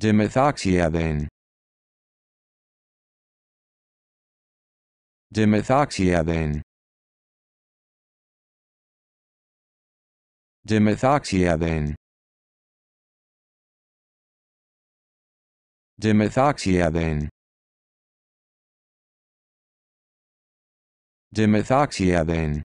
Dimethoxyabane. Dimethoxyabane. Dimethoxyabane. Dimethoxyabane. Dimethoxyabane.